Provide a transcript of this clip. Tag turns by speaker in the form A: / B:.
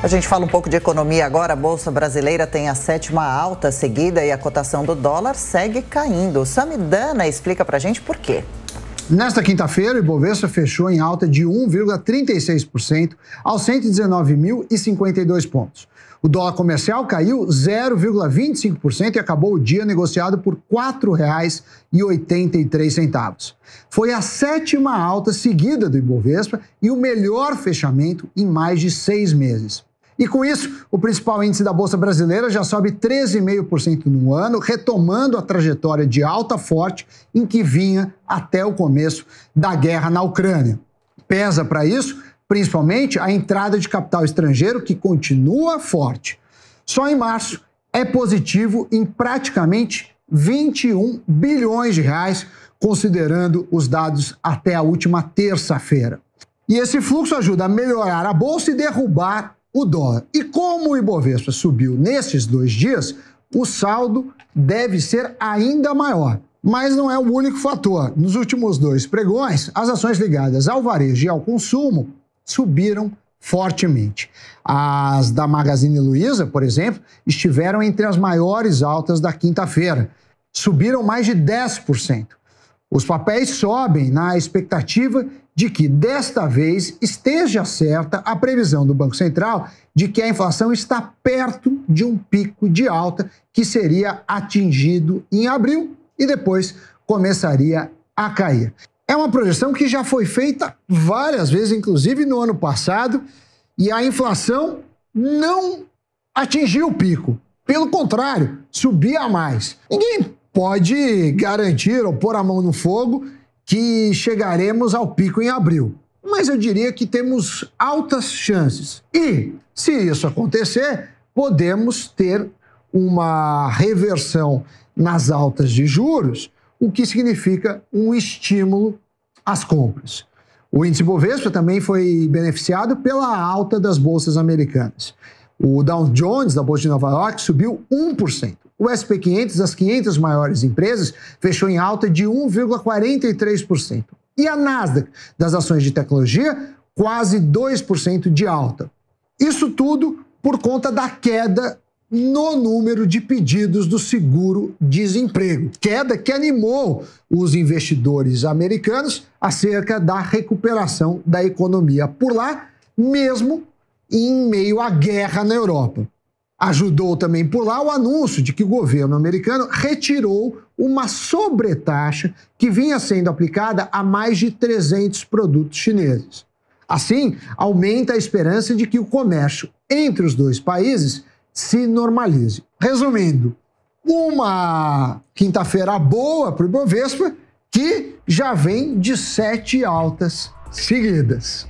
A: A gente fala um pouco de economia agora. A Bolsa Brasileira tem a sétima alta seguida e a cotação do dólar segue caindo. Samidana explica pra gente por quê. Nesta quinta-feira, o Ibovespa fechou em alta de 1,36% aos 119.052 pontos. O dólar comercial caiu 0,25% e acabou o dia negociado por R$ 4,83. Foi a sétima alta seguida do Ibovespa e o melhor fechamento em mais de seis meses. E com isso, o principal índice da Bolsa Brasileira já sobe 13,5% no ano, retomando a trajetória de alta forte em que vinha até o começo da guerra na Ucrânia. Pesa para isso, principalmente, a entrada de capital estrangeiro, que continua forte. Só em março é positivo em praticamente 21 bilhões de reais, considerando os dados até a última terça-feira. E esse fluxo ajuda a melhorar a bolsa e derrubar o dólar. E como o Ibovespa subiu nesses dois dias, o saldo deve ser ainda maior. Mas não é o único fator. Nos últimos dois pregões, as ações ligadas ao varejo e ao consumo subiram fortemente. As da Magazine Luiza, por exemplo, estiveram entre as maiores altas da quinta-feira. Subiram mais de 10%. Os papéis sobem na expectativa de que desta vez esteja certa a previsão do Banco Central de que a inflação está perto de um pico de alta que seria atingido em abril e depois começaria a cair. É uma projeção que já foi feita várias vezes, inclusive no ano passado, e a inflação não atingiu o pico. Pelo contrário, subia mais. Ninguém pode garantir ou pôr a mão no fogo que chegaremos ao pico em abril. Mas eu diria que temos altas chances. E, se isso acontecer, podemos ter uma reversão nas altas de juros, o que significa um estímulo às compras. O índice Bovespa também foi beneficiado pela alta das bolsas americanas. O Dow Jones, da Bolsa de Nova York, subiu 1%. O SP500, as 500 maiores empresas, fechou em alta de 1,43%. E a Nasdaq, das ações de tecnologia, quase 2% de alta. Isso tudo por conta da queda no número de pedidos do seguro-desemprego. Queda que animou os investidores americanos acerca da recuperação da economia por lá, mesmo em meio à guerra na Europa. Ajudou também por lá o anúncio de que o governo americano retirou uma sobretaxa que vinha sendo aplicada a mais de 300 produtos chineses. Assim, aumenta a esperança de que o comércio entre os dois países se normalize. Resumindo, uma quinta-feira boa para o Ibovespa, que já vem de sete altas seguidas.